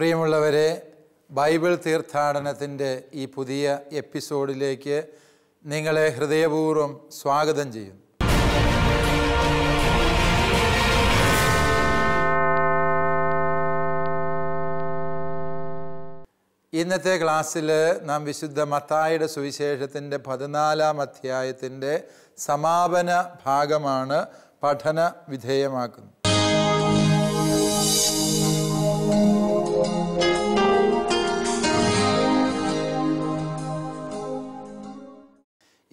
പ്രിയമുള്ളവരെ ബൈബിൾ തീർത്ഥാടനത്തിൻ്റെ ഈ പുതിയ എപ്പിസോഡിലേക്ക് നിങ്ങളെ ഹൃദയപൂർവ്വം സ്വാഗതം ചെയ്യുന്നു ഇന്നത്തെ ക്ലാസ്സിൽ നാം വിശുദ്ധ മത്തായുടെ സുവിശേഷത്തിൻ്റെ പതിനാലാം അധ്യായത്തിൻ്റെ സമാപന ഭാഗമാണ് പഠന വിധേയമാക്കുന്നത്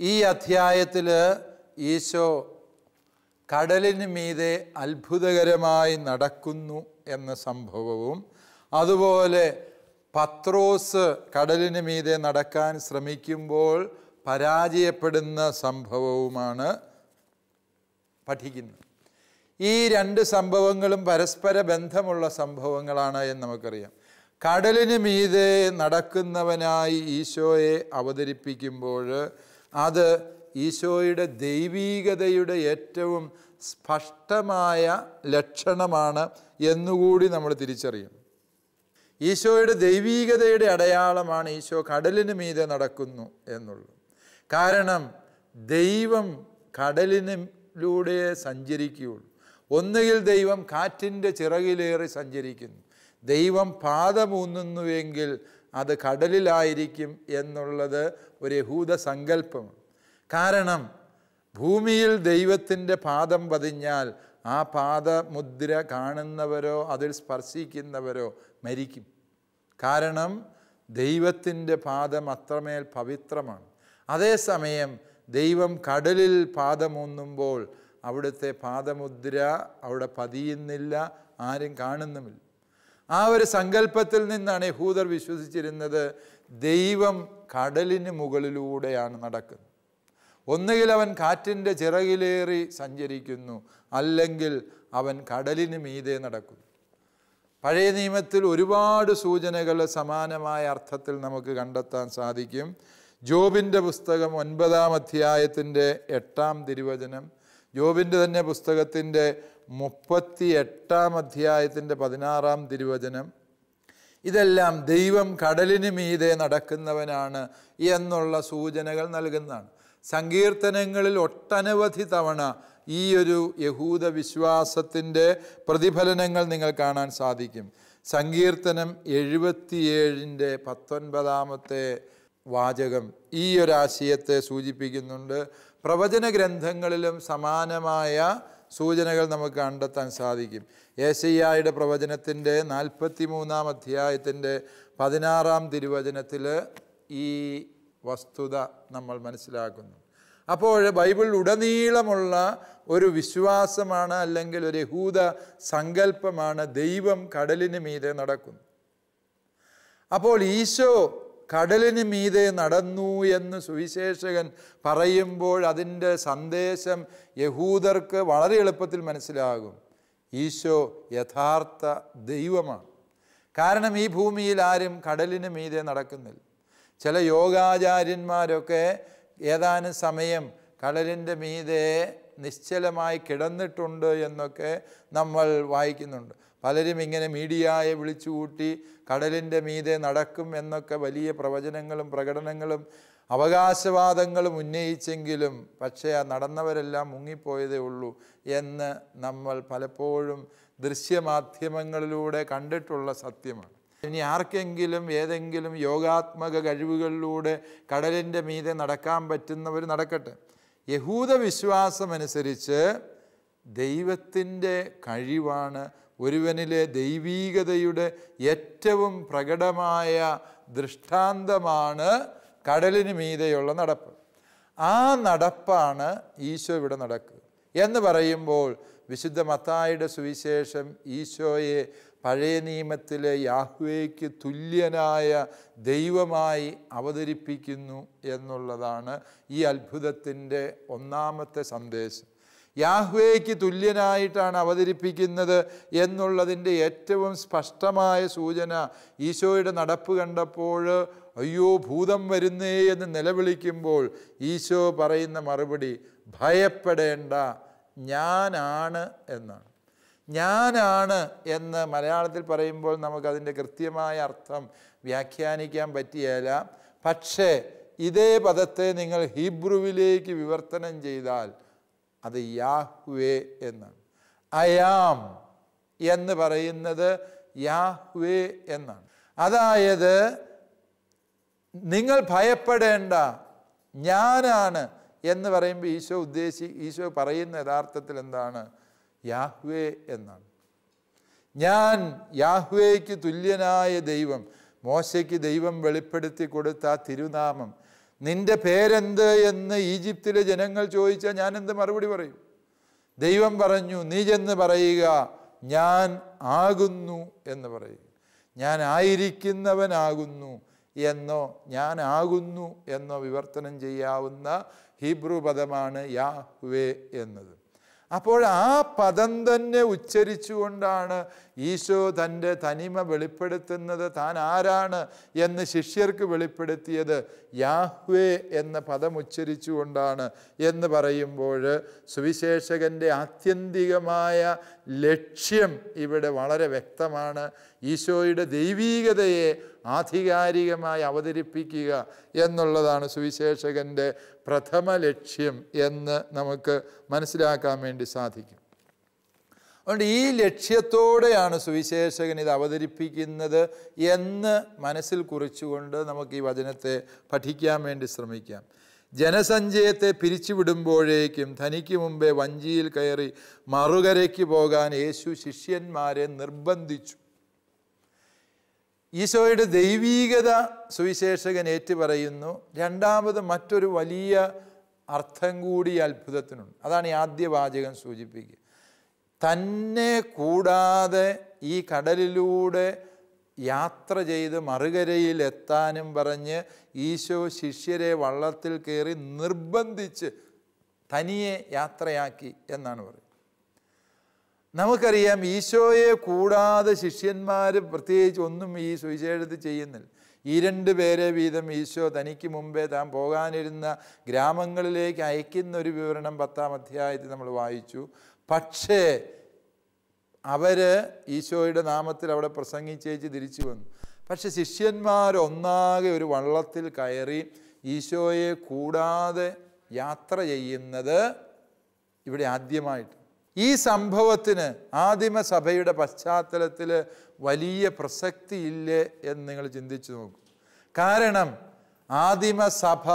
ഈ അധ്യായത്തിൽ ഈശോ കടലിന് മീതെ അത്ഭുതകരമായി നടക്കുന്നു എന്ന സംഭവവും അതുപോലെ പത്രോസ് കടലിന് മീതെ നടക്കാൻ ശ്രമിക്കുമ്പോൾ പരാജയപ്പെടുന്ന സംഭവവുമാണ് പഠിക്കുന്നത് ഈ രണ്ട് സംഭവങ്ങളും പരസ്പര ബന്ധമുള്ള സംഭവങ്ങളാണ് എന്ന് നമുക്കറിയാം കടലിന് മീതെ നടക്കുന്നവനായി ഈശോയെ അവതരിപ്പിക്കുമ്പോൾ അത് ഈശോയുടെ ദൈവീകതയുടെ ഏറ്റവും സ്പഷ്ടമായ ലക്ഷണമാണ് എന്നുകൂടി നമ്മൾ തിരിച്ചറിയും ഈശോയുടെ ദൈവീകതയുടെ അടയാളമാണ് ഈശോ കടലിന് മീതെ നടക്കുന്നു എന്നുള്ളത് കാരണം ദൈവം കടലിനിലൂടെ സഞ്ചരിക്കുകയുള്ളൂ ഒന്നുകിൽ ദൈവം കാറ്റിൻ്റെ ചിറകിലേറി സഞ്ചരിക്കുന്നു ദൈവം പാതമൂന്നുന്നുവെങ്കിൽ അത് കടലിലായിരിക്കും എന്നുള്ളത് ഒരു യഹൂദ സങ്കല്പം കാരണം ഭൂമിയിൽ ദൈവത്തിൻ്റെ പാദം പതിഞ്ഞാൽ ആ പാദമുദ്ര കാണുന്നവരോ അതിൽ സ്പർശിക്കുന്നവരോ മരിക്കും കാരണം ദൈവത്തിൻ്റെ പാദം അത്രമേൽ പവിത്രമാണ് അതേസമയം ദൈവം കടലിൽ പാദമൂന്നുമ്പോൾ അവിടുത്തെ പാദമുദ്ര അവിടെ പതിയുന്നില്ല ആരും കാണുന്നുമില്ല ആ ഒരു സങ്കല്പത്തിൽ നിന്നാണ് യഹൂദർ വിശ്വസിച്ചിരുന്നത് ദൈവം കടലിന് മുകളിലൂടെയാണ് നടക്കുന്നത് ഒന്നുകിൽ അവൻ കാറ്റിൻ്റെ ചിറകിലേറി സഞ്ചരിക്കുന്നു അല്ലെങ്കിൽ അവൻ കടലിന് മീതെ നടക്കുന്നു പഴയ നിയമത്തിൽ ഒരുപാട് സൂചനകൾ സമാനമായ അർത്ഥത്തിൽ നമുക്ക് കണ്ടെത്താൻ സാധിക്കും ജോബിൻ്റെ പുസ്തകം ഒൻപതാം അധ്യായത്തിൻ്റെ എട്ടാം തിരുവചനം ജോബിൻ്റെ തന്നെ പുസ്തകത്തിൻ്റെ മുപ്പത്തി എട്ടാം അധ്യായത്തിൻ്റെ പതിനാറാം തിരുവചനം ഇതെല്ലാം ദൈവം കടലിന് മീതെ നടക്കുന്നവനാണ് എന്നുള്ള സൂചനകൾ നൽകുന്നതാണ് സങ്കീർത്തനങ്ങളിൽ ഒട്ടനവധി തവണ ഈ ഒരു യഹൂദ വിശ്വാസത്തിൻ്റെ പ്രതിഫലനങ്ങൾ നിങ്ങൾ കാണാൻ സാധിക്കും സങ്കീർത്തനം എഴുപത്തിയേഴിൻ്റെ പത്തൊൻപതാമത്തെ വാചകം ഈ ഒരാശയത്തെ സൂചിപ്പിക്കുന്നുണ്ട് പ്രവചന ഗ്രന്ഥങ്ങളിലും സമാനമായ സൂചനകൾ നമുക്ക് കണ്ടെത്താൻ സാധിക്കും ഏശയ്യായുടെ പ്രവചനത്തിൻ്റെ നാൽപ്പത്തി മൂന്നാം അധ്യായത്തിൻ്റെ പതിനാറാം തിരുവചനത്തിൽ ഈ വസ്തുത നമ്മൾ മനസ്സിലാക്കുന്നു അപ്പോൾ ബൈബിൾ ഉടനീളമുള്ള ഒരു വിശ്വാസമാണ് അല്ലെങ്കിൽ ഒരു യഹൂദ സങ്കല്പമാണ് ദൈവം കടലിന് മീതെ നടക്കുന്നു അപ്പോൾ ഈശോ കടലിന് മീതെ നടന്നു എന്ന് സുവിശേഷകൻ പറയുമ്പോൾ അതിൻ്റെ സന്ദേശം യഹൂദർക്ക് വളരെ എളുപ്പത്തിൽ മനസ്സിലാകും ഈശോ യഥാർത്ഥ ദൈവമാണ് കാരണം ഈ ഭൂമിയിൽ ആരും കടലിന് മീതെ നടക്കുന്നില്ല ചില യോഗാചാര്യന്മാരൊക്കെ ഏതാനും സമയം കടലിൻ്റെ മീതെ നിശ്ചലമായി കിടന്നിട്ടുണ്ട് എന്നൊക്കെ നമ്മൾ വായിക്കുന്നുണ്ട് പലരും ഇങ്ങനെ മീഡിയയെ വിളിച്ചുകൂട്ടി കടലിൻ്റെ മീതെ നടക്കും എന്നൊക്കെ വലിയ പ്രവചനങ്ങളും പ്രകടനങ്ങളും അവകാശവാദങ്ങളും ഉന്നയിച്ചെങ്കിലും പക്ഷേ ആ നടന്നവരെല്ലാം മുങ്ങിപ്പോയതേ ഉള്ളൂ എന്ന് നമ്മൾ പലപ്പോഴും ദൃശ്യമാധ്യമങ്ങളിലൂടെ കണ്ടിട്ടുള്ള സത്യമാണ് ഇനി ആർക്കെങ്കിലും ഏതെങ്കിലും യോഗാത്മക കഴിവുകളിലൂടെ കടലിൻ്റെ മീതെ നടക്കാൻ പറ്റുന്നവർ നടക്കട്ടെ യഹൂദ വിശ്വാസമനുസരിച്ച് ദൈവത്തിൻ്റെ കഴിവാണ് ഒരുവനിലെ ദൈവീകതയുടെ ഏറ്റവും പ്രകടമായ ദൃഷ്ടാന്തമാണ് കടലിന് മീതെയുള്ള നടപ്പ് ആ നടപ്പാണ് ഈശോ ഇവിടെ നടക്കുക എന്ന് പറയുമ്പോൾ വിശുദ്ധ മത്തായുടെ സുവിശേഷം ഈശോയെ പഴയ നിയമത്തിലെ യാഹ്വേക്ക് തുല്യനായ ദൈവമായി അവതരിപ്പിക്കുന്നു എന്നുള്ളതാണ് ഈ അത്ഭുതത്തിൻ്റെ ഒന്നാമത്തെ സന്ദേശം യാഹ്വേക്ക് തുല്യനായിട്ടാണ് അവതരിപ്പിക്കുന്നത് എന്നുള്ളതിൻ്റെ ഏറ്റവും സ്പഷ്ടമായ സൂചന ഈശോയുടെ നടപ്പ് കണ്ടപ്പോൾ അയ്യോ ഭൂതം വരുന്നേ എന്ന് നിലവിളിക്കുമ്പോൾ ഈശോ പറയുന്ന മറുപടി ഭയപ്പെടേണ്ട ഞാനാണ് എന്നാണ് ഞാനാണ് എന്ന് മലയാളത്തിൽ പറയുമ്പോൾ നമുക്കതിൻ്റെ കൃത്യമായ അർത്ഥം വ്യാഖ്യാനിക്കാൻ പറ്റിയല്ല പക്ഷേ ഇതേ പദത്തെ നിങ്ങൾ ഹീബ്രുവിലേക്ക് വിവർത്തനം ചെയ്താൽ അത് യാഹ്വേ എന്നാണ് അയാം എന്ന് പറയുന്നത് യാഹ്വേ എന്നാണ് അതായത് നിങ്ങൾ ഭയപ്പെടേണ്ട ഞാനാണ് എന്ന് പറയുമ്പോൾ ഈശോ ഉദ്ദേശി ഈശോ പറയുന്ന യഥാർത്ഥത്തിൽ എന്താണ് യാഹ്വേ എന്നാണ് ഞാൻ യാഹ്വേക്ക് തുല്യനായ ദൈവം മോശയ്ക്ക് ദൈവം വെളിപ്പെടുത്തി കൊടുത്ത ആ തിരുനാമം നിന്റെ പേരെന്ത് എന്ന് ഈജിപ്തിലെ ജനങ്ങൾ ചോദിച്ചാൽ ഞാൻ എന്ത് മറുപടി പറയും ദൈവം പറഞ്ഞു നീ ചെന്ന് പറയുക ഞാൻ ആകുന്നു എന്ന് പറയും ഞാൻ ആയിരിക്കുന്നവനാകുന്നു എന്നോ ഞാൻ ആകുന്നു എന്നോ വിവർത്തനം ചെയ്യാവുന്ന ഹീബ്രു പദമാണ് യാഹ്വേ എന്നത് അപ്പോൾ ആ പദം തന്നെ ഉച്ചരിച്ചുകൊണ്ടാണ് ഈശോ തൻ്റെ തനിമ വെളിപ്പെടുത്തുന്നത് താൻ ആരാണ് എന്ന് ശിഷ്യർക്ക് വെളിപ്പെടുത്തിയത് യാഹ്വേ എന്ന പദം ഉച്ചരിച്ചുകൊണ്ടാണ് എന്ന് പറയുമ്പോൾ സുവിശേഷകൻ്റെ ആത്യന്തികമായ ലക്ഷ്യം ഇവിടെ വളരെ വ്യക്തമാണ് ഈശോയുടെ ദൈവീകതയെ ആധികാരികമായി അവതരിപ്പിക്കുക എന്നുള്ളതാണ് സുവിശേഷകൻ്റെ പ്രഥമ ലക്ഷ്യം എന്ന് നമുക്ക് മനസ്സിലാക്കാൻ വേണ്ടി സാധിക്കും അതുകൊണ്ട് ഈ ലക്ഷ്യത്തോടെയാണ് സുവിശേഷകൻ ഇത് അവതരിപ്പിക്കുന്നത് എന്ന് മനസ്സിൽ കുറിച്ചുകൊണ്ട് നമുക്ക് ഈ വചനത്തെ പഠിക്കാൻ വേണ്ടി ശ്രമിക്കാം ജനസഞ്ചയത്തെ പിരിച്ചുവിടുമ്പോഴേക്കും തനിക്ക് മുമ്പേ വഞ്ചിയിൽ കയറി മറുകരയ്ക്ക് പോകാൻ യേശു ശിഷ്യന്മാരെ നിർബന്ധിച്ചു ഈശോയുടെ ദൈവീകത സുവിശേഷകൻ ഏറ്റുപറയുന്നു രണ്ടാമത് മറ്റൊരു വലിയ അർത്ഥം കൂടി അത്ഭുതത്തിനുണ്ട് അതാണ് ഈ ആദ്യ വാചകം സൂചിപ്പിക്കുക തന്നെ കൂടാതെ ഈ കടലിലൂടെ യാത്ര ചെയ്ത് മറുകരയിൽ എത്താനും പറഞ്ഞ് ഈശോ ശിഷ്യരെ വള്ളത്തിൽ കയറി നിർബന്ധിച്ച് തനിയെ യാത്രയാക്കി എന്നാണ് പറയുന്നത് നമുക്കറിയാം ഈശോയെ കൂടാതെ ശിഷ്യന്മാർ പ്രത്യേകിച്ച് ഒന്നും ഈ സുവിശേഷത്തിൽ ചെയ്യുന്നില്ല ഈ രണ്ട് പേരെ വീതം ഈശോ തനിക്ക് മുമ്പേ താൻ പോകാനിരുന്ന ഗ്രാമങ്ങളിലേക്ക് അയക്കുന്ന ഒരു വിവരണം പത്താം അധ്യായത്തിൽ നമ്മൾ വായിച്ചു പക്ഷേ അവർ ഈശോയുടെ നാമത്തിൽ അവിടെ പ്രസംഗിച്ചേച്ച് തിരിച്ചു വന്നു പക്ഷെ ശിഷ്യന്മാരൊന്നാകെ ഒരു വള്ളത്തിൽ കയറി ഈശോയെ കൂടാതെ യാത്ര ചെയ്യുന്നത് ഇവിടെ ആദ്യമായിട്ട് ഈ സംഭവത്തിന് ആദിമസഭയുടെ പശ്ചാത്തലത്തിൽ വലിയ പ്രസക്തി ഇല്ലേ എന്ന് നിങ്ങൾ ചിന്തിച്ചു നോക്കും കാരണം ആദിമസഭ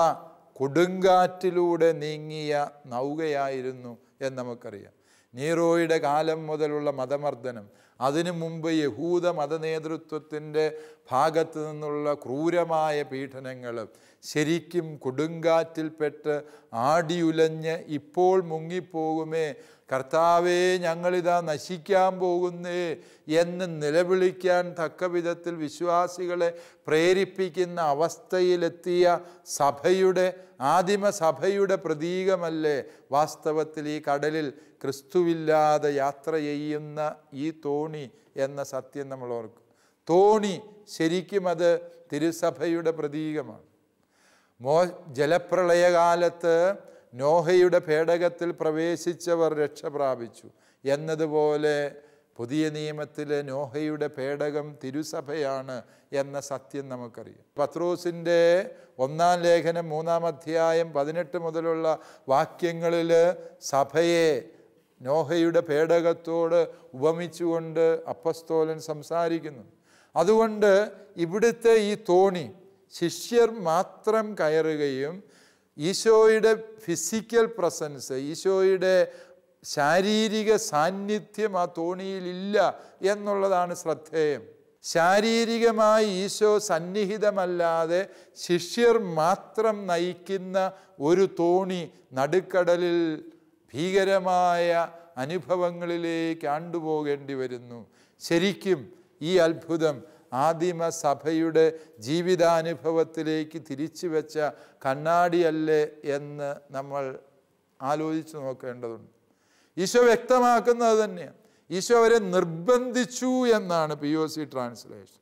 കൊടുങ്കാറ്റിലൂടെ നീങ്ങിയ നൗകയായിരുന്നു എന്ന് നമുക്കറിയാം നീറോയുടെ കാലം മുതലുള്ള മതമർദ്ദനം അതിനു മുമ്പ് യഹൂദ മതനേതൃത്വത്തിൻ്റെ ഭാഗത്തു നിന്നുള്ള ക്രൂരമായ പീഡനങ്ങൾ ശരിക്കും കൊടുങ്കാറ്റിൽപ്പെട്ട് ആടിയുലഞ്ഞ് ഇപ്പോൾ മുങ്ങിപ്പോകുമേ കർത്താവേ ഞങ്ങളിതാ നശിക്കാൻ പോകുന്നേ എന്ന് നിലവിളിക്കാൻ വിധത്തിൽ വിശ്വാസികളെ പ്രേരിപ്പിക്കുന്ന അവസ്ഥയിലെത്തിയ സഭയുടെ ആദിമസഭയുടെ പ്രതീകമല്ലേ വാസ്തവത്തിൽ ഈ കടലിൽ ക്രിസ്തുവില്ലാതെ യാത്ര ചെയ്യുന്ന ഈ തോണി എന്ന സത്യം നമ്മൾ ഓർക്കും തോണി ശരിക്കും അത് തിരുസഭയുടെ പ്രതീകമാണ് മോ ജലപ്രളയകാലത്ത് നോഹയുടെ പേടകത്തിൽ പ്രവേശിച്ചവർ രക്ഷ പ്രാപിച്ചു എന്നതുപോലെ പുതിയ നിയമത്തിലെ നോഹയുടെ പേടകം തിരുസഭയാണ് എന്ന സത്യം നമുക്കറിയാം പത്രോസിൻ്റെ ഒന്നാം ലേഖനം മൂന്നാം അധ്യായം പതിനെട്ട് മുതലുള്ള വാക്യങ്ങളിൽ സഭയെ നോഹയുടെ പേടകത്തോട് ഉപമിച്ചുകൊണ്ട് അപ്പസ്തോലൻ സംസാരിക്കുന്നു അതുകൊണ്ട് ഇവിടുത്തെ ഈ തോണി ശിഷ്യർ മാത്രം കയറുകയും ഈശോയുടെ ഫിസിക്കൽ പ്രസൻസ് ഈശോയുടെ ശാരീരിക സാന്നിധ്യം ആ തോണിയിലില്ല എന്നുള്ളതാണ് ശ്രദ്ധേയം ശാരീരികമായി ഈശോ സന്നിഹിതമല്ലാതെ ശിഷ്യർ മാത്രം നയിക്കുന്ന ഒരു തോണി നടുക്കടലിൽ ഭീകരമായ അനുഭവങ്ങളിലേക്ക് ആണ്ടുപോകേണ്ടി വരുന്നു ശരിക്കും ഈ അത്ഭുതം ആദിമ സഭയുടെ ജീവിതാനുഭവത്തിലേക്ക് തിരിച്ചു വെച്ച കണ്ണാടിയല്ലേ എന്ന് നമ്മൾ ആലോചിച്ച് നോക്കേണ്ടതുണ്ട് ഈശോ വ്യക്തമാക്കുന്നത് തന്നെയാണ് ഈശോ അവരെ നിർബന്ധിച്ചു എന്നാണ് P O C translation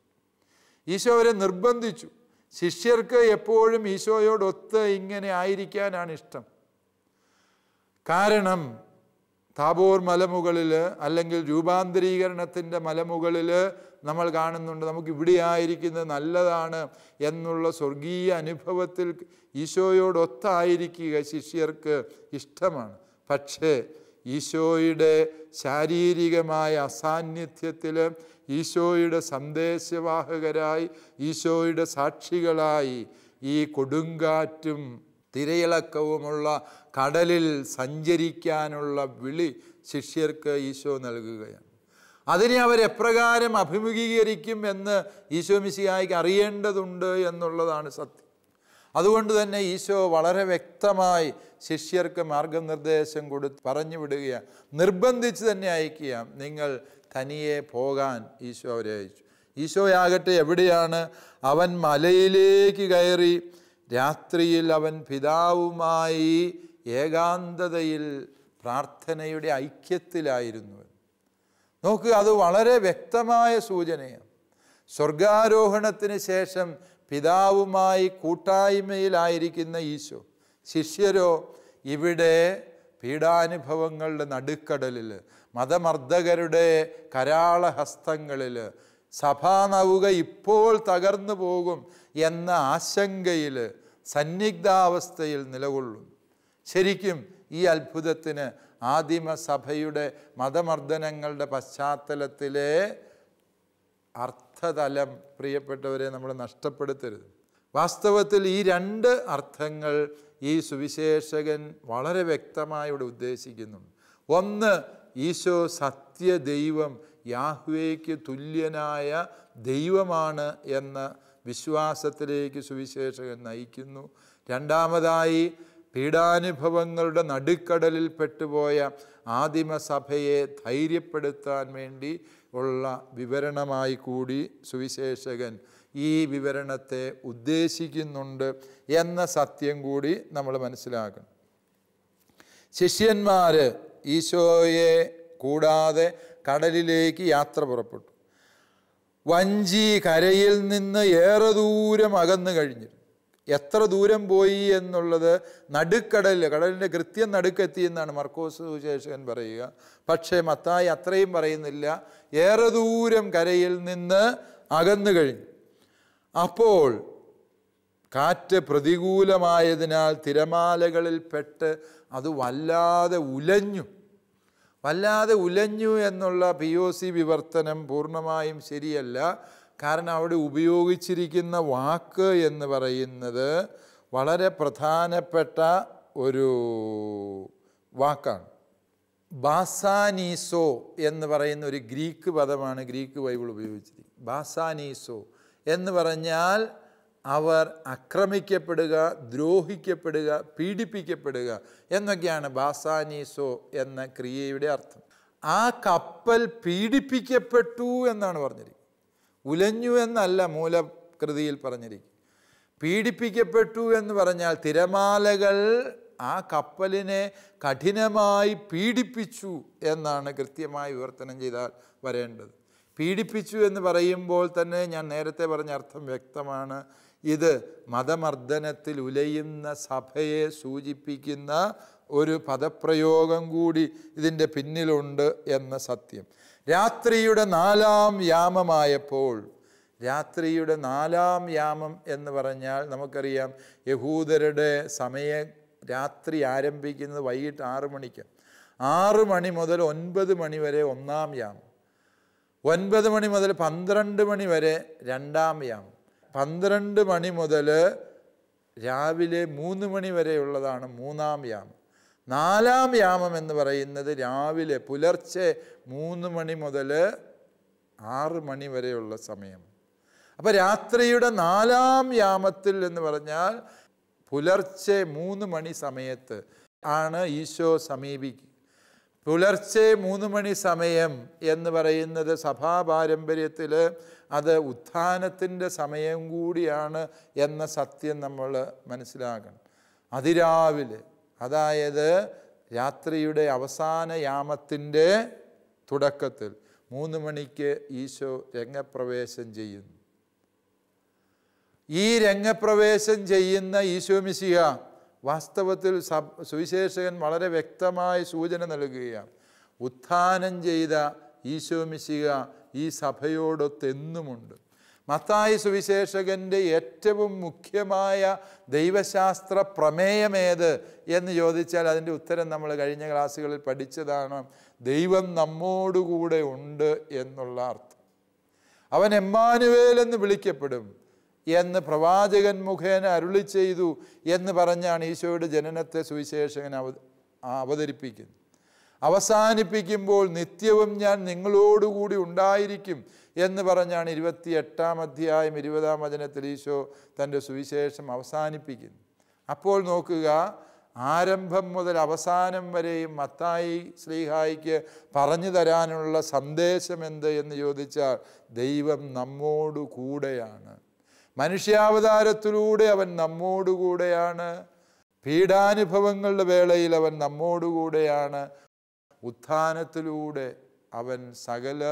Isho അവരെ നിർബന്ധിച്ചു ശിഷ്യർക്ക് എപ്പോഴും ഈശോയോടൊത്ത് ഇങ്ങനെ ആയിരിക്കാനാണ് ഇഷ്ടം കാരണം താബോർ മലമുകളിൽ അല്ലെങ്കിൽ രൂപാന്തരീകരണത്തിൻ്റെ മലമുകളിൽ നമ്മൾ കാണുന്നുണ്ട് നമുക്ക് ഇവിടെ ആയിരിക്കുന്നത് നല്ലതാണ് എന്നുള്ള സ്വർഗീയ അനുഭവത്തിൽ ഈശോയോടൊത്തായിരിക്കുക ശിഷ്യർക്ക് ഇഷ്ടമാണ് പക്ഷേ ഈശോയുടെ ശാരീരികമായ അസാന്നിധ്യത്തിൽ ഈശോയുടെ സന്ദേശവാഹകരായി ഈശോയുടെ സാക്ഷികളായി ഈ കൊടുങ്കാറ്റും തിരയിളക്കവുമുള്ള കടലിൽ സഞ്ചരിക്കാനുള്ള വിളി ശിഷ്യർക്ക് ഈശോ നൽകുകയാണ് അതിനെ അവരെപ്രകാരം അഭിമുഖീകരിക്കും എന്ന് ഈശോ മിശിയായിക്ക് അറിയേണ്ടതുണ്ട് എന്നുള്ളതാണ് സത്യം അതുകൊണ്ട് തന്നെ ഈശോ വളരെ വ്യക്തമായി ശിഷ്യർക്ക് മാർഗനിർദ്ദേശം കൊടുത്ത് പറഞ്ഞു വിടുകയാണ് നിർബന്ധിച്ച് തന്നെ അയക്കുക നിങ്ങൾ തനിയെ പോകാൻ ഈശോ അവരെ അയച്ചു ഈശോയാകട്ടെ എവിടെയാണ് അവൻ മലയിലേക്ക് കയറി രാത്രിയിൽ അവൻ പിതാവുമായി ഏകാന്തതയിൽ പ്രാർത്ഥനയുടെ ഐക്യത്തിലായിരുന്നു നോക്കുക അത് വളരെ വ്യക്തമായ സൂചനയാണ് സ്വർഗാരോഹണത്തിന് ശേഷം പിതാവുമായി കൂട്ടായ്മയിലായിരിക്കുന്ന ഈശോ ശിഷ്യരോ ഇവിടെ പീഡാനുഭവങ്ങളുടെ നടുക്കടലിൽ മതമർദ്ദകരുടെ കരാളഹസ്തങ്ങളിൽ സഭാനവുക ഇപ്പോൾ തകർന്നു പോകും എന്ന ആശങ്കയിൽ സന്നിഗ്ധാവസ്ഥയിൽ നിലകൊള്ളും ശരിക്കും ഈ അത്ഭുതത്തിന് ആദിമസഭയുടെ മതമർദ്ദനങ്ങളുടെ പശ്ചാത്തലത്തിലെ അർത്ഥതലം പ്രിയപ്പെട്ടവരെ നമ്മൾ നഷ്ടപ്പെടുത്തരുത് വാസ്തവത്തിൽ ഈ രണ്ട് അർത്ഥങ്ങൾ ഈ സുവിശേഷകൻ വളരെ വ്യക്തമായി ഉദ്ദേശിക്കുന്നുണ്ട് ഒന്ന് ഈശോ സത്യ ദൈവം യാഹ്വേക്ക് തുല്യനായ ദൈവമാണ് എന്ന വിശ്വാസത്തിലേക്ക് സുവിശേഷകൻ നയിക്കുന്നു രണ്ടാമതായി പീഡാനുഭവങ്ങളുടെ നടുക്കടലിൽ പെട്ടുപോയ ആദിമസഭയെ ധൈര്യപ്പെടുത്താൻ വേണ്ടി ഉള്ള വിവരണമായി കൂടി സുവിശേഷകൻ ഈ വിവരണത്തെ ഉദ്ദേശിക്കുന്നുണ്ട് എന്ന സത്യം കൂടി നമ്മൾ മനസ്സിലാക്കണം ശിഷ്യന്മാർ ഈശോയെ കൂടാതെ കടലിലേക്ക് യാത്ര പുറപ്പെട്ടു വഞ്ചി കരയിൽ നിന്ന് ഏറെ ദൂരം അകന്നു കഴിഞ്ഞിരുന്നു എത്ര ദൂരം പോയി എന്നുള്ളത് നടുക്കടലിൽ കടലിൻ്റെ കൃത്യം നടുക്കെത്തി എന്നാണ് മർക്കോസ് സുവിശേഷകൻ പറയുക പക്ഷേ മത്തായി അത്രയും പറയുന്നില്ല ഏറെ ദൂരം കരയിൽ നിന്ന് അകന്നു കഴിഞ്ഞു അപ്പോൾ കാറ്റ് പ്രതികൂലമായതിനാൽ തിരമാലകളിൽ പെട്ട് അത് വല്ലാതെ ഉലഞ്ഞു വല്ലാതെ ഉലഞ്ഞു എന്നുള്ള പി ഒ സി വിവർത്തനം പൂർണ്ണമായും ശരിയല്ല കാരണം അവിടെ ഉപയോഗിച്ചിരിക്കുന്ന വാക്ക് എന്ന് പറയുന്നത് വളരെ പ്രധാനപ്പെട്ട ഒരു വാക്കാണ് ബാസാനീസോ എന്ന് പറയുന്ന ഒരു ഗ്രീക്ക് പദമാണ് ഗ്രീക്ക് ബൈബിൾ ഉപയോഗിച്ചിരിക്കുന്നത് ബാസാനീസോ എന്ന് പറഞ്ഞാൽ അവർ ആക്രമിക്കപ്പെടുക ദ്രോഹിക്കപ്പെടുക പീഡിപ്പിക്കപ്പെടുക എന്നൊക്കെയാണ് ബാസാനീസോ എന്ന ക്രിയയുടെ അർത്ഥം ആ കപ്പൽ പീഡിപ്പിക്കപ്പെട്ടു എന്നാണ് പറഞ്ഞിരിക്കുന്നത് ഉലഞ്ഞു എന്നല്ല മൂലകൃതിയിൽ പറഞ്ഞിരിക്കും പീഡിപ്പിക്കപ്പെട്ടു എന്ന് പറഞ്ഞാൽ തിരമാലകൾ ആ കപ്പലിനെ കഠിനമായി പീഡിപ്പിച്ചു എന്നാണ് കൃത്യമായി വിവർത്തനം ചെയ്താൽ വരേണ്ടത് പീഡിപ്പിച്ചു എന്ന് പറയുമ്പോൾ തന്നെ ഞാൻ നേരത്തെ പറഞ്ഞ അർത്ഥം വ്യക്തമാണ് ഇത് മതമർദ്ദനത്തിൽ ഉലയുന്ന സഭയെ സൂചിപ്പിക്കുന്ന ഒരു പദപ്രയോഗം കൂടി ഇതിൻ്റെ പിന്നിലുണ്ട് എന്ന സത്യം രാത്രിയുടെ നാലാം യാമമായപ്പോൾ രാത്രിയുടെ നാലാം യാമം എന്ന് പറഞ്ഞാൽ നമുക്കറിയാം യഹൂദരുടെ സമയ രാത്രി ആരംഭിക്കുന്നത് വൈകിട്ട് ആറു മണിക്ക് ആറ് മണി മുതൽ ഒൻപത് മണി വരെ ഒന്നാം യാമം ഒൻപത് മണി മുതൽ പന്ത്രണ്ട് മണി വരെ രണ്ടാം യാമം പന്ത്രണ്ട് മണി മുതൽ രാവിലെ മൂന്ന് മണി വരെയുള്ളതാണ് മൂന്നാം യാമം നാലാം യാമം എന്ന് പറയുന്നത് രാവിലെ പുലർച്ചെ മൂന്ന് മണി മുതൽ ആറ് മണി വരെയുള്ള സമയം അപ്പോൾ രാത്രിയുടെ നാലാം യാമത്തിൽ എന്ന് പറഞ്ഞാൽ പുലർച്ചെ മൂന്ന് മണി സമയത്ത് ആണ് ഈശോ സമീപിക്കുക പുലർച്ചെ മൂന്ന് മണി സമയം എന്ന് പറയുന്നത് സഭാ പാരമ്പര്യത്തിൽ അത് ഉത്ഥാനത്തിൻ്റെ സമയം കൂടിയാണ് എന്ന സത്യം നമ്മൾ മനസ്സിലാക്കണം അതിരാവിലെ അതായത് രാത്രിയുടെ അവസാന യാമത്തിൻ്റെ തുടക്കത്തിൽ മൂന്ന് മണിക്ക് ഈശോ രംഗപ്രവേശം ചെയ്യുന്നു ഈ രംഗപ്രവേശം ചെയ്യുന്ന ഈശോ മിശിഹ വാസ്തവത്തിൽ സുവിശേഷകൻ വളരെ വ്യക്തമായി സൂചന നൽകുകയാണ് ഉത്ഥാനം ചെയ്ത ഈശോ മിശിഹ ഈ സഭയോടൊത്തെന്നുമുണ്ട് മത്തായ സുവിശേഷകൻ്റെ ഏറ്റവും മുഖ്യമായ ദൈവശാസ്ത്ര പ്രമേയമേത് എന്ന് ചോദിച്ചാൽ അതിൻ്റെ ഉത്തരം നമ്മൾ കഴിഞ്ഞ ക്ലാസ്സുകളിൽ പഠിച്ചതാണ് ദൈവം നമ്മോടുകൂടെ ഉണ്ട് എന്നുള്ള അർത്ഥം അവൻ എമ്മാനുവേൽ എന്ന് വിളിക്കപ്പെടും എന്ന് പ്രവാചകൻ മുഖേന അരുളി ചെയ്തു എന്ന് പറഞ്ഞാണ് ഈശോയുടെ ജനനത്തെ സുവിശേഷകൻ അവതരിപ്പിക്കുന്നത് അവസാനിപ്പിക്കുമ്പോൾ നിത്യവും ഞാൻ നിങ്ങളോടുകൂടി ഉണ്ടായിരിക്കും എന്ന് പറഞ്ഞാണ് ഇരുപത്തി എട്ടാം അധ്യായം ഇരുപതാം വചനത്തിൽ ഈശോ തൻ്റെ സുവിശേഷം അവസാനിപ്പിക്കുന്നു അപ്പോൾ നോക്കുക ആരംഭം മുതൽ അവസാനം വരെയും മത്തായി ശ്രീഹായിക്ക് പറഞ്ഞു തരാനുള്ള സന്ദേശം എന്ത് എന്ന് ചോദിച്ചാൽ ദൈവം നമ്മോടു കൂടെയാണ് മനുഷ്യാവതാരത്തിലൂടെ അവൻ നമ്മോടുകൂടെയാണ് പീഡാനുഭവങ്ങളുടെ വേളയിൽ അവൻ നമ്മോടുകൂടെയാണ് ഉത്ഥാനത്തിലൂടെ അവൻ സകല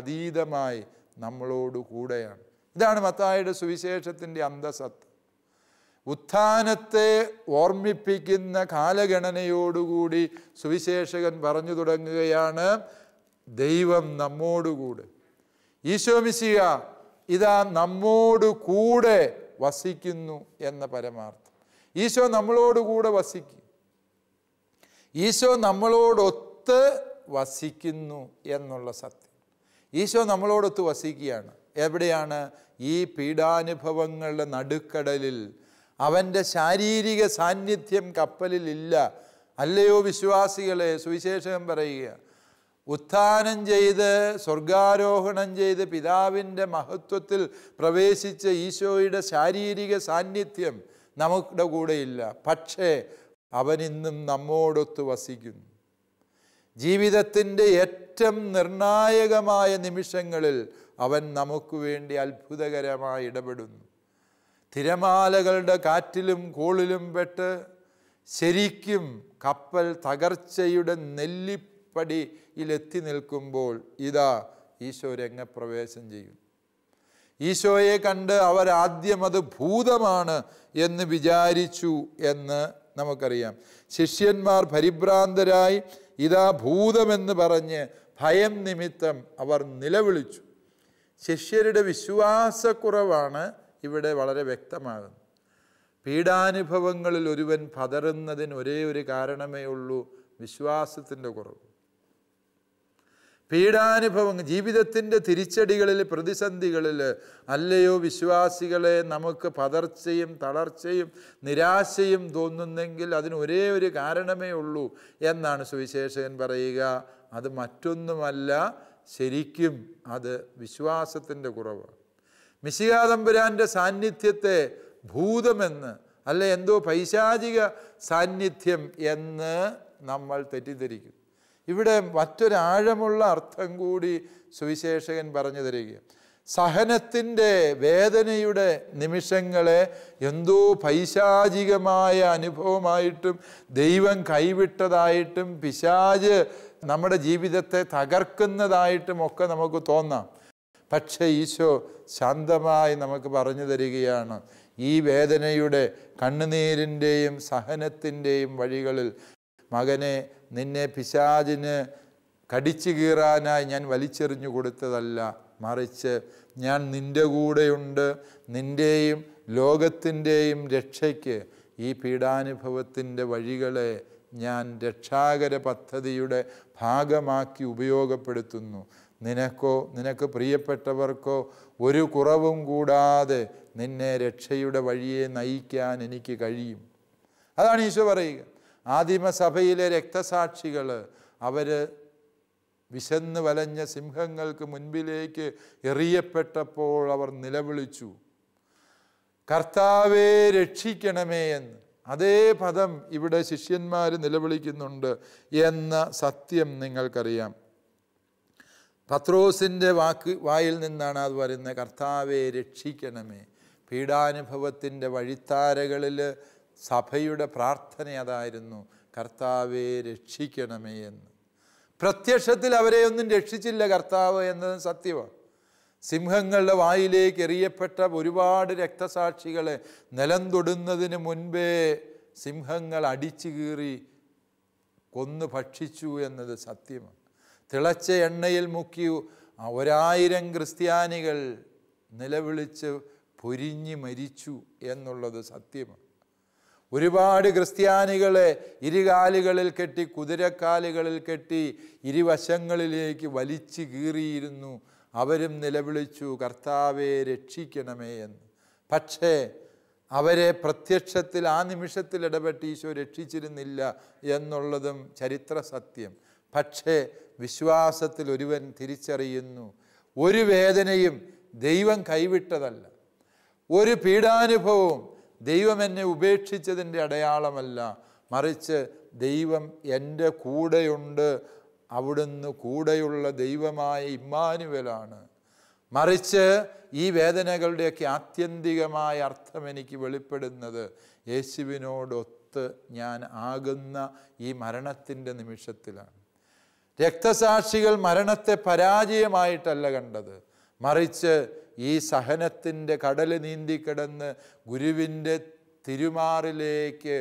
അതീതമായി നമ്മളോട് കൂടെയാണ് ഇതാണ് മത്തായുടെ സുവിശേഷത്തിൻ്റെ അന്തസത്ത് ഉത്ഥാനത്തെ ഓർമ്മിപ്പിക്കുന്ന കാലഗണനയോടുകൂടി സുവിശേഷകൻ പറഞ്ഞു തുടങ്ങുകയാണ് ദൈവം നമ്മോടുകൂടെ ഈശോമിശിക ഇതാ നമ്മോട് കൂടെ വസിക്കുന്നു എന്ന പരമാർത്ഥം ഈശോ നമ്മളോട് കൂടെ വസിക്കും ഈശോ നമ്മളോടൊത്ത് വസിക്കുന്നു എന്നുള്ള സത്യം ഈശോ നമ്മളോടൊത്ത് വസിക്കുകയാണ് എവിടെയാണ് ഈ പീഡാനുഭവങ്ങളുടെ നടുക്കടലിൽ അവൻ്റെ ശാരീരിക സാന്നിധ്യം കപ്പലിലില്ല അല്ലയോ വിശ്വാസികളെ സുവിശേഷം പറയുക ഉത്ഥാനം ചെയ്ത് സ്വർഗാരോഹണം ചെയ്ത് പിതാവിൻ്റെ മഹത്വത്തിൽ പ്രവേശിച്ച ഈശോയുടെ ശാരീരിക സാന്നിധ്യം നമ്മുടെ കൂടെയില്ല പക്ഷേ അവനിന്നും നമ്മോടൊത്ത് വസിക്കുന്നു ജീവിതത്തിൻ്റെ ഏറ്റവും നിർണായകമായ നിമിഷങ്ങളിൽ അവൻ നമുക്ക് വേണ്ടി അത്ഭുതകരമായി ഇടപെടുന്നു തിരമാലകളുടെ കാറ്റിലും കോളിലും പെട്ട് ശരിക്കും കപ്പൽ തകർച്ചയുടെ നെല്ലിപ്പടിയിലെത്തി നിൽക്കുമ്പോൾ ഇതാ ഈശോ രംഗപ്രവേശം ചെയ്യും ഈശോയെ കണ്ട് അവരാദ്യം അത് ഭൂതമാണ് എന്ന് വിചാരിച്ചു എന്ന് നമുക്കറിയാം ശിഷ്യന്മാർ പരിഭ്രാന്തരായി ഇതാ ഭൂതമെന്ന് പറഞ്ഞ് ഭയം നിമിത്തം അവർ നിലവിളിച്ചു ശിഷ്യരുടെ വിശ്വാസക്കുറവാണ് ഇവിടെ വളരെ വ്യക്തമാകുന്നത് പീഡാനുഭവങ്ങളിൽ ഒരുവൻ പതറുന്നതിന് ഒരേ ഒരു കാരണമേ ഉള്ളൂ വിശ്വാസത്തിൻ്റെ കുറവ് പീഡാനുഭവം ജീവിതത്തിൻ്റെ തിരിച്ചടികളിൽ പ്രതിസന്ധികളിൽ അല്ലയോ വിശ്വാസികളെ നമുക്ക് പതർച്ചയും തളർച്ചയും നിരാശയും തോന്നുന്നെങ്കിൽ അതിന് ഒരേ ഒരു കാരണമേ ഉള്ളൂ എന്നാണ് സുവിശേഷകൻ പറയുക അത് മറ്റൊന്നുമല്ല ശരിക്കും അത് വിശ്വാസത്തിൻ്റെ കുറവ് മിശികാതമ്പുരാൻ്റെ സാന്നിധ്യത്തെ ഭൂതമെന്ന് അല്ലെ എന്തോ പൈശാചിക സാന്നിധ്യം എന്ന് നമ്മൾ തെറ്റിദ്ധരിക്കും ഇവിടെ മറ്റൊരാഴമുള്ള അർത്ഥം കൂടി സുവിശേഷകൻ പറഞ്ഞു തരിക സഹനത്തിൻ്റെ വേദനയുടെ നിമിഷങ്ങളെ എന്തോ പൈശാചികമായ അനുഭവമായിട്ടും ദൈവം കൈവിട്ടതായിട്ടും പിശാജ് നമ്മുടെ ജീവിതത്തെ തകർക്കുന്നതായിട്ടും ഒക്കെ നമുക്ക് തോന്നാം പക്ഷേ ഈശോ ശാന്തമായി നമുക്ക് പറഞ്ഞു തരികയാണ് ഈ വേദനയുടെ കണ്ണുനീരിൻ്റെയും സഹനത്തിൻ്റെയും വഴികളിൽ മകനെ നിന്നെ പിശാചിന് കടിച്ചു കീറാനായി ഞാൻ വലിച്ചെറിഞ്ഞു കൊടുത്തതല്ല മറിച്ച് ഞാൻ നിൻ്റെ കൂടെയുണ്ട് നിൻ്റെയും ലോകത്തിൻ്റെയും രക്ഷയ്ക്ക് ഈ പീഡാനുഭവത്തിൻ്റെ വഴികളെ ഞാൻ രക്ഷാകര പദ്ധതിയുടെ ഭാഗമാക്കി ഉപയോഗപ്പെടുത്തുന്നു നിനക്കോ നിനക്ക് പ്രിയപ്പെട്ടവർക്കോ ഒരു കുറവും കൂടാതെ നിന്നെ രക്ഷയുടെ വഴിയെ നയിക്കാൻ എനിക്ക് കഴിയും അതാണ് ഈശോ പറയുക ആദിമസഭയിലെ രക്തസാക്ഷികൾ അവർ വിശന്ന് വലഞ്ഞ സിംഹങ്ങൾക്ക് മുൻപിലേക്ക് എറിയപ്പെട്ടപ്പോൾ അവർ നിലവിളിച്ചു കർത്താവെ രക്ഷിക്കണമേ എന്ന് അതേ പദം ഇവിടെ ശിഷ്യന്മാർ നിലവിളിക്കുന്നുണ്ട് എന്ന സത്യം നിങ്ങൾക്കറിയാം പത്രോസിൻ്റെ വാക്ക് വായിൽ നിന്നാണ് അത് വരുന്നത് കർത്താവെ രക്ഷിക്കണമേ പീഡാനുഭവത്തിൻ്റെ വഴിത്താരകളിൽ സഭയുടെ പ്രാർത്ഥന അതായിരുന്നു കർത്താവെ രക്ഷിക്കണമേ എന്ന് പ്രത്യക്ഷത്തിൽ അവരെ ഒന്നും രക്ഷിച്ചില്ല കർത്താവ് എന്നത് സത്യമാണ് സിംഹങ്ങളുടെ വായിലേക്ക് എറിയപ്പെട്ട ഒരുപാട് രക്തസാക്ഷികളെ നിലം തൊടുന്നതിന് മുൻപേ സിംഹങ്ങൾ അടിച്ചു കീറി കൊന്നു ഭക്ഷിച്ചു എന്നത് സത്യമാണ് തിളച്ച എണ്ണയിൽ മുക്കി ഒരായിരം ക്രിസ്ത്യാനികൾ നിലവിളിച്ച് പൊരിഞ്ഞ് മരിച്ചു എന്നുള്ളത് സത്യമാണ് ഒരുപാട് ക്രിസ്ത്യാനികളെ ഇരുകാലുകളിൽ കെട്ടി കുതിരക്കാലുകളിൽ കെട്ടി ഇരുവശങ്ങളിലേക്ക് വലിച്ചു കീറിയിരുന്നു അവരും നിലവിളിച്ചു കർത്താവെ രക്ഷിക്കണമേ എന്ന് പക്ഷേ അവരെ പ്രത്യക്ഷത്തിൽ ആ നിമിഷത്തിൽ ഇടപെട്ട് ഈശോ രക്ഷിച്ചിരുന്നില്ല എന്നുള്ളതും ചരിത്ര സത്യം പക്ഷേ വിശ്വാസത്തിൽ ഒരുവൻ തിരിച്ചറിയുന്നു ഒരു വേദനയും ദൈവം കൈവിട്ടതല്ല ഒരു പീഡാനുഭവവും ദൈവം എന്നെ ഉപേക്ഷിച്ചതിൻ്റെ അടയാളമല്ല മറിച്ച് ദൈവം എൻ്റെ കൂടെയുണ്ട് അവിടുന്ന് കൂടെയുള്ള ദൈവമായ ഇമ്മാനുവലാണ് മറിച്ച് ഈ വേദനകളുടെയൊക്കെ ആത്യന്തികമായ അർത്ഥം എനിക്ക് വെളിപ്പെടുന്നത് യേശുവിനോടൊത്ത് ഞാൻ ആകുന്ന ഈ മരണത്തിൻ്റെ നിമിഷത്തിലാണ് രക്തസാക്ഷികൾ മരണത്തെ പരാജയമായിട്ടല്ല കണ്ടത് മറിച്ച് ഈ സഹനത്തിൻ്റെ കടൽ നീന്തിക്കിടന്ന് ഗുരുവിൻ്റെ തിരുമാറിലേക്ക്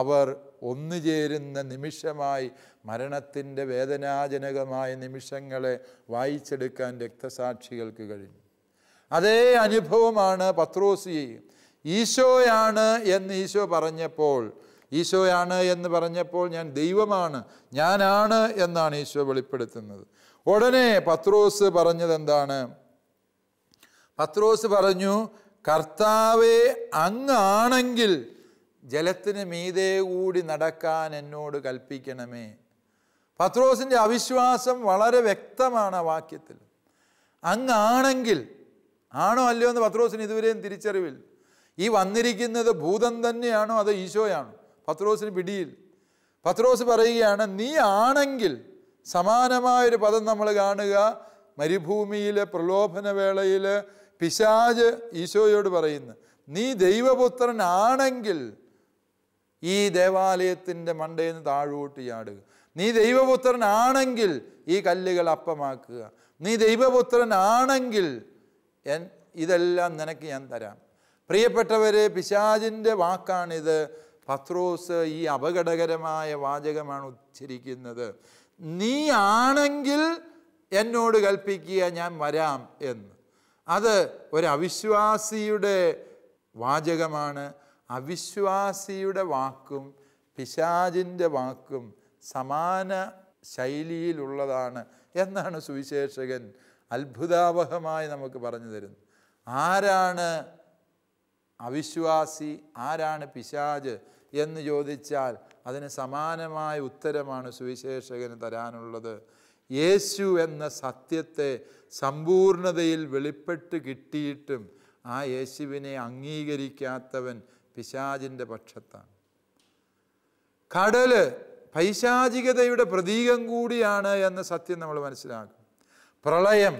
അവർ ഒന്നുചേരുന്ന നിമിഷമായി മരണത്തിൻ്റെ വേദനാജനകമായ നിമിഷങ്ങളെ വായിച്ചെടുക്കാൻ രക്തസാക്ഷികൾക്ക് കഴിഞ്ഞു അതേ അനുഭവമാണ് പത്രോസി ഈശോയാണ് എന്ന് ഈശോ പറഞ്ഞപ്പോൾ ഈശോയാണ് എന്ന് പറഞ്ഞപ്പോൾ ഞാൻ ദൈവമാണ് ഞാനാണ് എന്നാണ് ഈശോ വെളിപ്പെടുത്തുന്നത് ഉടനെ പത്രോസ് പറഞ്ഞത് എന്താണ് പത്രോസ് പറഞ്ഞു കർത്താവെ അങ്ങാണെങ്കിൽ ജലത്തിന് മീതെ കൂടി നടക്കാൻ എന്നോട് കൽപ്പിക്കണമേ പത്രോസിൻ്റെ അവിശ്വാസം വളരെ വ്യക്തമാണ് ആ വാക്യത്തിൽ അങ്ങാണെങ്കിൽ ആണോ അല്ലയോ എന്ന് പത്രോസിന് ഇതുവരെയും തിരിച്ചറിവിൽ ഈ വന്നിരിക്കുന്നത് ഭൂതം തന്നെയാണോ അതോ ഈശോയാണോ പത്രോസിന് പിടിയിൽ പത്രോസ് പറയുകയാണ് നീ ആണെങ്കിൽ സമാനമായൊരു പദം നമ്മൾ കാണുക മരുഭൂമിയിലെ പ്രലോഭന പിശാജ് ഈശോയോട് പറയുന്നു നീ ദൈവപുത്രനാണെങ്കിൽ ഈ ദേവാലയത്തിൻ്റെ മണ്ടയിൽ നിന്ന് താഴോട്ട് ചാടുക നീ ദൈവപുത്രനാണെങ്കിൽ ഈ കല്ലുകൾ അപ്പമാക്കുക നീ ദൈവപുത്രനാണെങ്കിൽ എൻ ഇതെല്ലാം നിനക്ക് ഞാൻ തരാം പ്രിയപ്പെട്ടവരെ പിശാജിൻ്റെ വാക്കാണിത് പത്രോസ് ഈ അപകടകരമായ വാചകമാണ് ഉച്ചരിക്കുന്നത് നീ ആണെങ്കിൽ എന്നോട് കൽപ്പിക്കുക ഞാൻ വരാം എന്ന് അത് ഒരു അവിശ്വാസിയുടെ വാചകമാണ് അവിശ്വാസിയുടെ വാക്കും പിശാജിൻ്റെ വാക്കും സമാന ശൈലിയിലുള്ളതാണ് എന്നാണ് സുവിശേഷകൻ അത്ഭുതാവഹമായി നമുക്ക് പറഞ്ഞു തരുന്നത് ആരാണ് അവിശ്വാസി ആരാണ് പിശാജ് എന്ന് ചോദിച്ചാൽ അതിന് സമാനമായ ഉത്തരമാണ് സുവിശേഷകന് തരാനുള്ളത് യേശു എന്ന സത്യത്തെ സമ്പൂർണതയിൽ വെളിപ്പെട്ട് കിട്ടിയിട്ടും ആ യേശുവിനെ അംഗീകരിക്കാത്തവൻ പിശാചിൻ്റെ പക്ഷത്താണ് കടല് പൈശാചികതയുടെ പ്രതീകം കൂടിയാണ് എന്ന സത്യം നമ്മൾ മനസ്സിലാക്കും പ്രളയം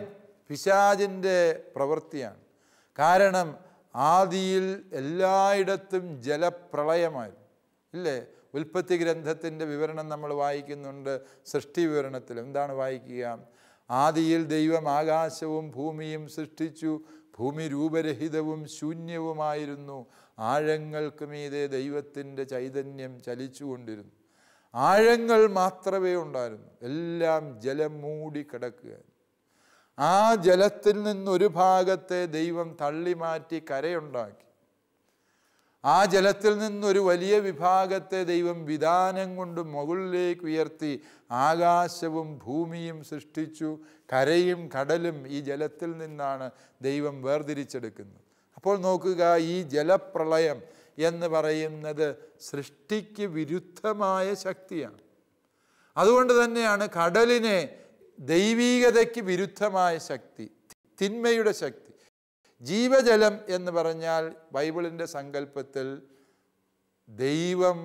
പിശാചിൻ്റെ പ്രവൃത്തിയാണ് കാരണം ആദിയിൽ എല്ലായിടത്തും ജലപ്രളയമായിരുന്നു ഇല്ലേ ഉൽപ്പത്തി ഗ്രന്ഥത്തിൻ്റെ വിവരണം നമ്മൾ വായിക്കുന്നുണ്ട് സൃഷ്ടി വിവരണത്തിൽ എന്താണ് വായിക്കുക ആദിയിൽ ദൈവം ആകാശവും ഭൂമിയും സൃഷ്ടിച്ചു ഭൂമി രൂപരഹിതവും ശൂന്യവുമായിരുന്നു ആഴങ്ങൾക്ക് മീതെ ദൈവത്തിൻ്റെ ചൈതന്യം ചലിച്ചുകൊണ്ടിരുന്നു ആഴങ്ങൾ മാത്രമേ ഉണ്ടായിരുന്നു എല്ലാം ജലം മൂടി കിടക്കുക ആ ജലത്തിൽ നിന്നൊരു ഭാഗത്തെ ദൈവം തള്ളി മാറ്റി കരയുണ്ടാക്കി ആ ജലത്തിൽ നിന്നൊരു വലിയ വിഭാഗത്തെ ദൈവം വിധാനം കൊണ്ട് മുകളിലേക്ക് ഉയർത്തി ആകാശവും ഭൂമിയും സൃഷ്ടിച്ചു കരയും കടലും ഈ ജലത്തിൽ നിന്നാണ് ദൈവം വേർതിരിച്ചെടുക്കുന്നത് അപ്പോൾ നോക്കുക ഈ ജലപ്രളയം എന്ന് പറയുന്നത് സൃഷ്ടിക്ക് വിരുദ്ധമായ ശക്തിയാണ് അതുകൊണ്ട് തന്നെയാണ് കടലിനെ ദൈവീകതയ്ക്ക് വിരുദ്ധമായ ശക്തി തിന്മയുടെ ശക്തി ജീവജലം എന്ന് പറഞ്ഞാൽ ബൈബിളിൻ്റെ സങ്കല്പത്തിൽ ദൈവം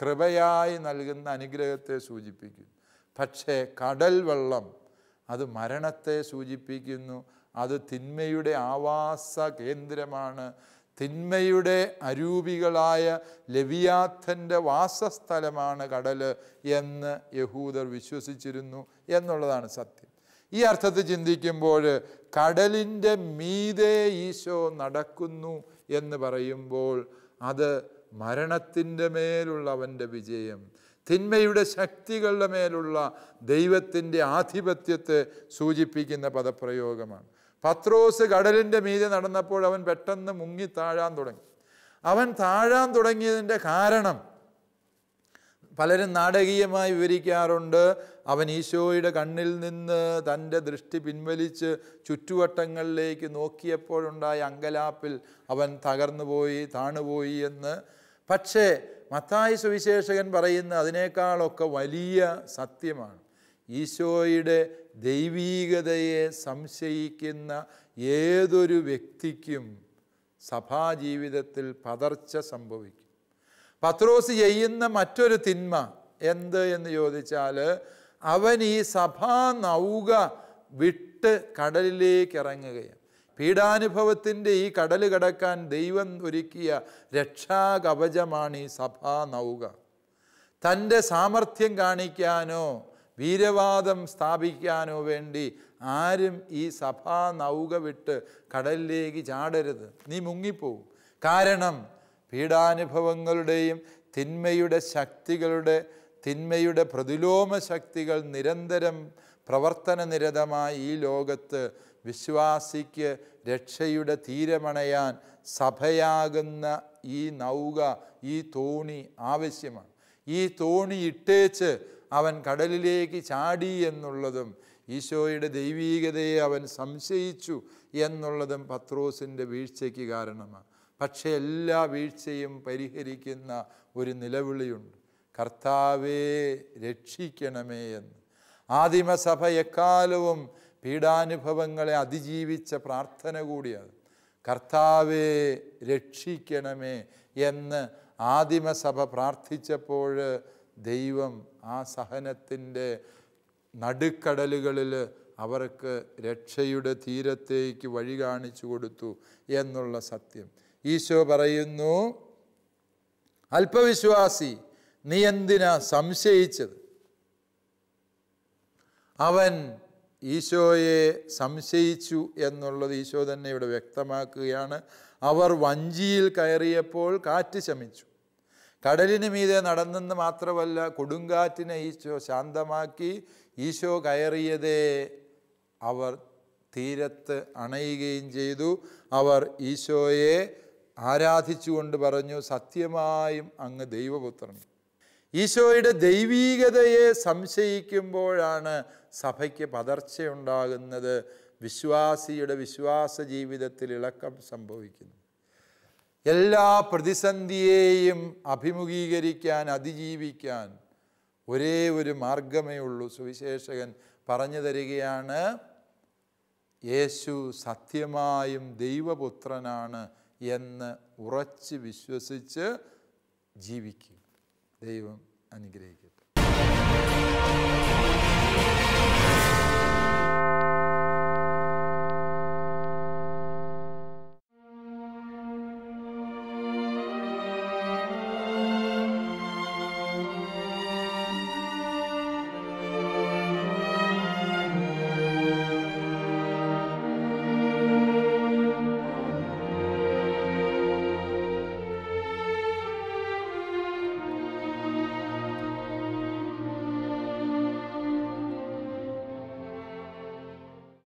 കൃപയായി നൽകുന്ന അനുഗ്രഹത്തെ സൂചിപ്പിക്കുന്നു പക്ഷേ കടൽ വെള്ളം അത് മരണത്തെ സൂചിപ്പിക്കുന്നു അത് തിന്മയുടെ ആവാസ കേന്ദ്രമാണ് തിന്മയുടെ അരൂപികളായ ലവിയാഥൻ്റെ വാസസ്ഥലമാണ് കടൽ എന്ന് യഹൂദർ വിശ്വസിച്ചിരുന്നു എന്നുള്ളതാണ് സത്യം ഈ അർത്ഥത്തിൽ ചിന്തിക്കുമ്പോൾ കടലിൻ്റെ മീതെ ഈശോ നടക്കുന്നു എന്ന് പറയുമ്പോൾ അത് മരണത്തിൻ്റെ മേലുള്ള അവൻ്റെ വിജയം തിന്മയുടെ ശക്തികളുടെ മേലുള്ള ദൈവത്തിൻ്റെ ആധിപത്യത്തെ സൂചിപ്പിക്കുന്ന പദപ്രയോഗമാണ് പത്രോസ് കടലിൻ്റെ മീതെ നടന്നപ്പോൾ അവൻ പെട്ടെന്ന് മുങ്ങി താഴാൻ തുടങ്ങി അവൻ താഴാൻ തുടങ്ങിയതിൻ്റെ കാരണം പലരും നാടകീയമായി വിവരിക്കാറുണ്ട് അവൻ ഈശോയുടെ കണ്ണിൽ നിന്ന് തൻ്റെ ദൃഷ്ടി പിൻവലിച്ച് ചുറ്റുവട്ടങ്ങളിലേക്ക് നോക്കിയപ്പോഴുണ്ടായ അങ്കലാപ്പിൽ അവൻ തകർന്നുപോയി താണുപോയി എന്ന് പക്ഷേ മത്തായ സുവിശേഷകൻ പറയുന്ന അതിനേക്കാളൊക്കെ വലിയ സത്യമാണ് ഈശോയുടെ ദൈവീകതയെ സംശയിക്കുന്ന ഏതൊരു വ്യക്തിക്കും സഭാജീവിതത്തിൽ പതർച്ച സംഭവിക്കും പത്രോസ് ചെയ്യുന്ന മറ്റൊരു തിന്മ എന്ത് എന്ന് ചോദിച്ചാൽ അവൻ ഈ സഭാ നൗക വിട്ട് കടലിലേക്ക് ഇറങ്ങുകയാണ് പീഡാനുഭവത്തിൻ്റെ ഈ കടൽ കടക്കാൻ ദൈവം ഒരുക്കിയ രക്ഷാകവചമാണ് ഈ സഭാ നൗക തൻ്റെ സാമർഥ്യം കാണിക്കാനോ വീരവാദം സ്ഥാപിക്കാനോ വേണ്ടി ആരും ഈ സഭാ നൗക വിട്ട് കടലിലേക്ക് ചാടരുത് നീ മുങ്ങിപ്പോവും കാരണം പീഡാനുഭവങ്ങളുടെയും തിന്മയുടെ ശക്തികളുടെ തിന്മയുടെ പ്രതിലോമ ശക്തികൾ നിരന്തരം പ്രവർത്തന നിരതമായി ഈ ലോകത്ത് വിശ്വാസിക്ക് രക്ഷയുടെ തീരമണയാൻ സഭയാകുന്ന ഈ നൗക ഈ തോണി ആവശ്യമാണ് ഈ തോണി ഇട്ടേച്ച് അവൻ കടലിലേക്ക് ചാടി എന്നുള്ളതും ഈശോയുടെ ദൈവീകതയെ അവൻ സംശയിച്ചു എന്നുള്ളതും പത്രോസിൻ്റെ വീഴ്ചയ്ക്ക് കാരണമാണ് പക്ഷേ എല്ലാ വീഴ്ചയും പരിഹരിക്കുന്ന ഒരു നിലവിളിയുണ്ട് കർത്താവേ രക്ഷിക്കണമേ എന്ന് ആദിമസഭ എക്കാലവും പീഡാനുഭവങ്ങളെ അതിജീവിച്ച പ്രാർത്ഥന കൂടിയാണ് കർത്താവെ രക്ഷിക്കണമേ എന്ന് ആദിമസഭ പ്രാർത്ഥിച്ചപ്പോൾ ദൈവം ആ സഹനത്തിൻ്റെ നടുക്കടലുകളിൽ അവർക്ക് രക്ഷയുടെ തീരത്തേക്ക് വഴി കാണിച്ചു കൊടുത്തു എന്നുള്ള സത്യം ഈശോ പറയുന്നു അല്പവിശ്വാസി നീ എന്തിനാ സംശയിച്ചത് അവൻ ഈശോയെ സംശയിച്ചു എന്നുള്ളത് ഈശോ തന്നെ ഇവിടെ വ്യക്തമാക്കുകയാണ് അവർ വഞ്ചിയിൽ കയറിയപ്പോൾ കാറ്റ് ശമിച്ചു കടലിന് മീതെ നടന്നെന്ന് മാത്രമല്ല കൊടുങ്കാറ്റിനെ ഈശോ ശാന്തമാക്കി ഈശോ കയറിയതേ അവർ തീരത്ത് അണയുകയും ചെയ്തു അവർ ഈശോയെ ആരാധിച്ചുകൊണ്ട് പറഞ്ഞു സത്യമായും അങ്ങ് ദൈവപുത്രൻ ഈശോയുടെ ദൈവീകതയെ സംശയിക്കുമ്പോഴാണ് സഭയ്ക്ക് പതർച്ചയുണ്ടാകുന്നത് വിശ്വാസിയുടെ വിശ്വാസ ജീവിതത്തിൽ ഇളക്കം സംഭവിക്കുന്നു എല്ലാ പ്രതിസന്ധിയെയും അഭിമുഖീകരിക്കാൻ അതിജീവിക്കാൻ ഒരേ ഒരു മാർഗമേ ഉള്ളൂ സുവിശേഷകൻ പറഞ്ഞു തരികയാണ് യേശു സത്യമായും ദൈവപുത്രനാണ് എന്ന് ഉറച്ച് വിശ്വസിച്ച് ജീവിക്കുക ദൈവം അനുഗ്രഹിക്കട്ടെ